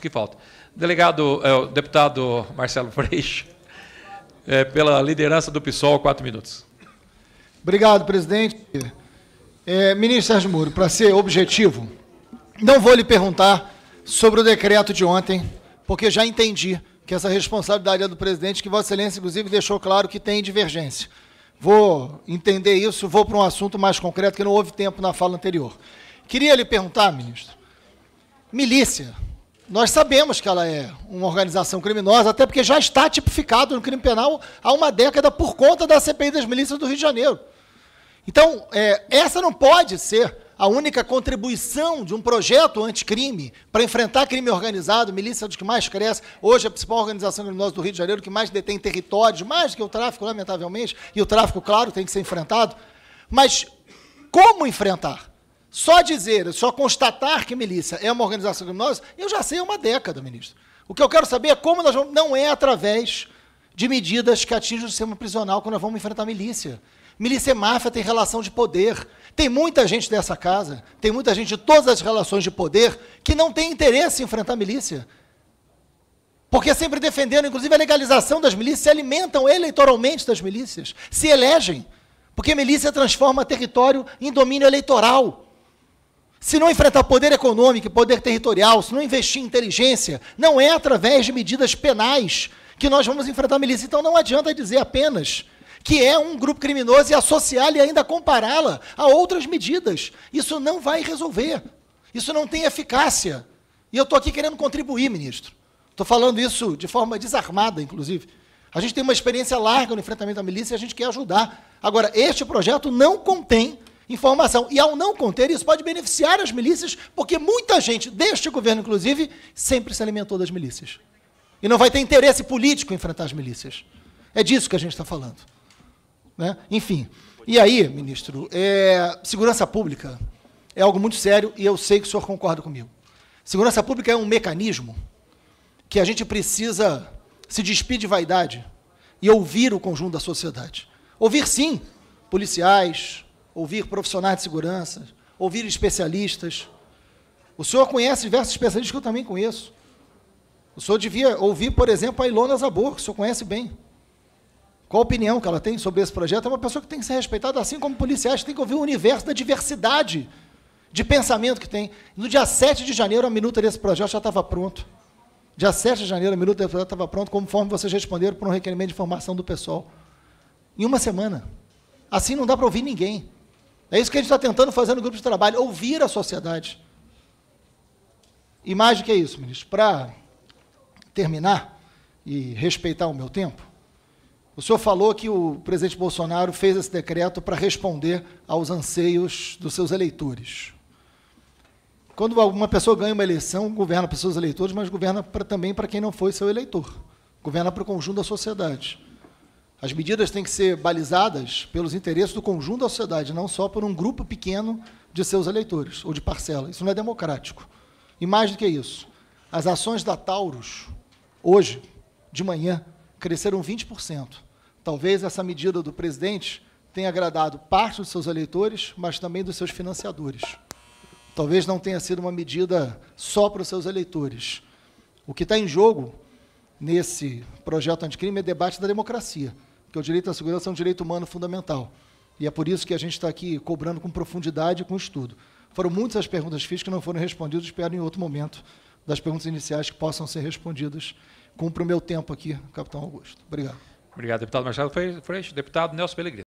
que falta Delegado, é, deputado Marcelo Freixo, é, pela liderança do PSOL, quatro minutos. Obrigado, presidente. É, ministro Sérgio Muro, para ser objetivo, não vou lhe perguntar sobre o decreto de ontem, porque já entendi que essa responsabilidade é do presidente, que Vossa Excelência, inclusive, deixou claro que tem divergência. Vou entender isso, vou para um assunto mais concreto, que não houve tempo na fala anterior. Queria lhe perguntar, ministro, milícia nós sabemos que ela é uma organização criminosa, até porque já está tipificado no crime penal há uma década por conta da CPI das milícias do Rio de Janeiro. Então, é, essa não pode ser a única contribuição de um projeto anticrime para enfrentar crime organizado, milícia dos que mais cresce, hoje a principal organização criminosa do Rio de Janeiro, que mais detém territórios, mais que o tráfico, lamentavelmente, e o tráfico, claro, tem que ser enfrentado. Mas como enfrentar? Só dizer, só constatar que milícia é uma organização criminosa, eu já sei há uma década, ministro. O que eu quero saber é como nós vamos. Não é através de medidas que atingem o sistema prisional quando nós vamos enfrentar a milícia. Milícia e é máfia tem relação de poder. Tem muita gente dessa casa, tem muita gente de todas as relações de poder que não tem interesse em enfrentar a milícia. Porque sempre defendendo, inclusive, a legalização das milícias, se alimentam eleitoralmente das milícias, se elegem. Porque milícia transforma território em domínio eleitoral. Se não enfrentar poder econômico e poder territorial, se não investir em inteligência, não é através de medidas penais que nós vamos enfrentar a milícia. Então não adianta dizer apenas que é um grupo criminoso e associá-la e ainda compará-la a outras medidas. Isso não vai resolver. Isso não tem eficácia. E eu estou aqui querendo contribuir, ministro. Estou falando isso de forma desarmada, inclusive. A gente tem uma experiência larga no enfrentamento à milícia e a gente quer ajudar. Agora, este projeto não contém informação. E ao não conter isso, pode beneficiar as milícias, porque muita gente deste governo, inclusive, sempre se alimentou das milícias. E não vai ter interesse político em enfrentar as milícias. É disso que a gente está falando. Né? Enfim. E aí, ministro, é, segurança pública é algo muito sério e eu sei que o senhor concorda comigo. Segurança pública é um mecanismo que a gente precisa se despir de vaidade e ouvir o conjunto da sociedade. Ouvir, sim, policiais, ouvir profissionais de segurança, ouvir especialistas. O senhor conhece diversos especialistas que eu também conheço. O senhor devia ouvir, por exemplo, a Ilona Zabor, que o senhor conhece bem. Qual a opinião que ela tem sobre esse projeto? É uma pessoa que tem que ser respeitada, assim como policiais, tem que ouvir o universo da diversidade de pensamento que tem. No dia 7 de janeiro, a minuta desse projeto já estava pronto. Dia 7 de janeiro, a minuta desse projeto estava pronto, conforme vocês responderam por um requerimento de informação do pessoal. Em uma semana. Assim não dá para ouvir ninguém. É isso que a gente está tentando fazer no grupo de trabalho, ouvir a sociedade. E mais do que isso, ministro, para terminar e respeitar o meu tempo, o senhor falou que o presidente Bolsonaro fez esse decreto para responder aos anseios dos seus eleitores. Quando uma pessoa ganha uma eleição, governa para os seus eleitores, mas governa pra, também para quem não foi seu eleitor. Governa para o conjunto da sociedade. As medidas têm que ser balizadas pelos interesses do conjunto da sociedade, não só por um grupo pequeno de seus eleitores ou de parcela. Isso não é democrático. E mais do que isso, as ações da Taurus, hoje, de manhã, cresceram 20%. Talvez essa medida do presidente tenha agradado parte dos seus eleitores, mas também dos seus financiadores. Talvez não tenha sido uma medida só para os seus eleitores. O que está em jogo nesse projeto anticrime é debate da democracia que o direito à segurança é um direito humano fundamental. E é por isso que a gente está aqui cobrando com profundidade e com estudo. Foram muitas as perguntas fiz que não foram respondidas, espero em outro momento das perguntas iniciais que possam ser respondidas. Cumpro o meu tempo aqui, capitão Augusto. Obrigado. Obrigado, deputado Marcelo Freixo. Deputado Nelson Pellegrini.